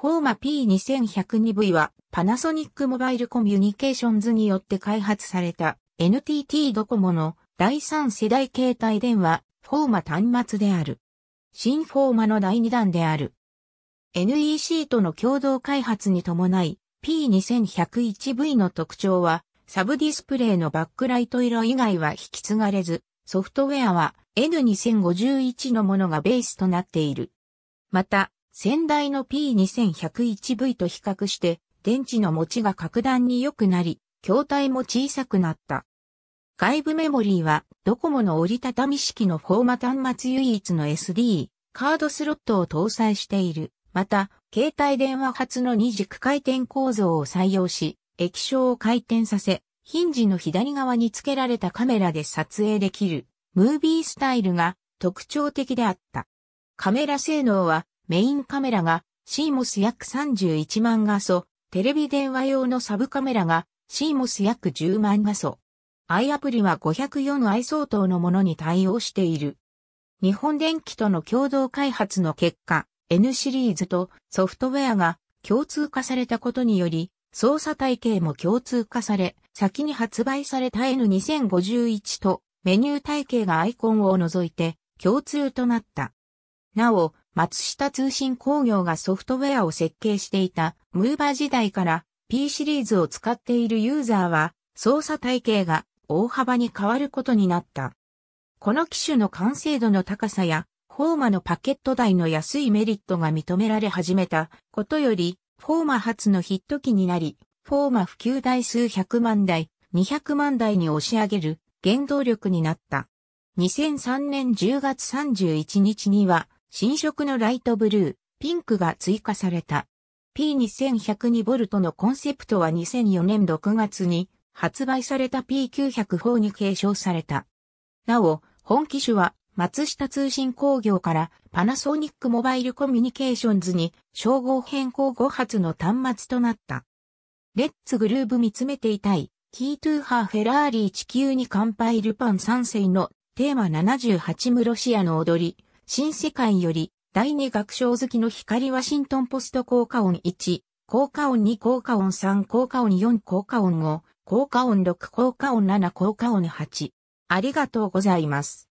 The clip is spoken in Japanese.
フォーマ P2102V はパナソニックモバイルコミュニケーションズによって開発された NTT ドコモの第3世代携帯電話フォーマ端末である。新フォーマの第2弾である。NEC との共同開発に伴い P2101V の特徴はサブディスプレイのバックライト色以外は引き継がれずソフトウェアは N2051 のものがベースとなっている。また、先代の P2101V と比較して、電池の持ちが格段に良くなり、筐体も小さくなった。外部メモリーは、ドコモの折りたたみ式のフォーマ端末唯一の SD、カードスロットを搭載している。また、携帯電話発の二軸回転構造を採用し、液晶を回転させ、ヒンジの左側に付けられたカメラで撮影できる、ムービースタイルが特徴的であった。カメラ性能はメインカメラが CMOS 約31万画素、テレビ電話用のサブカメラが CMOS 約10万画素。i アプリは 504i 相当のものに対応している。日本電機との共同開発の結果、N シリーズとソフトウェアが共通化されたことにより、操作体系も共通化され、先に発売された N2051 とメニュー体系がアイコンを除いて共通となった。なお、松下通信工業がソフトウェアを設計していたムーバー時代から P シリーズを使っているユーザーは操作体系が大幅に変わることになった。この機種の完成度の高さやフォーマのパケット代の安いメリットが認められ始めたことよりフォーマ初のヒット機になりフォーマ普及台数100万台、200万台に押し上げる原動力になった。2003年10月31日には新色のライトブルー、ピンクが追加された。P2102V のコンセプトは2004年6月に発売された P900 法に継承された。なお、本機種は松下通信工業からパナソニックモバイルコミュニケーションズに称号変更後発の端末となった。レッツグルーブ見つめていたい。キートゥーハーフェラーリー地球に乾杯ルパン三世のテーマ78ムロシアの踊り。新世界より、第二楽章好きの光ワシントンポスト効果音1、効果音2効果音3効果音4効果音5、効果音6効果音7効果音8。ありがとうございます。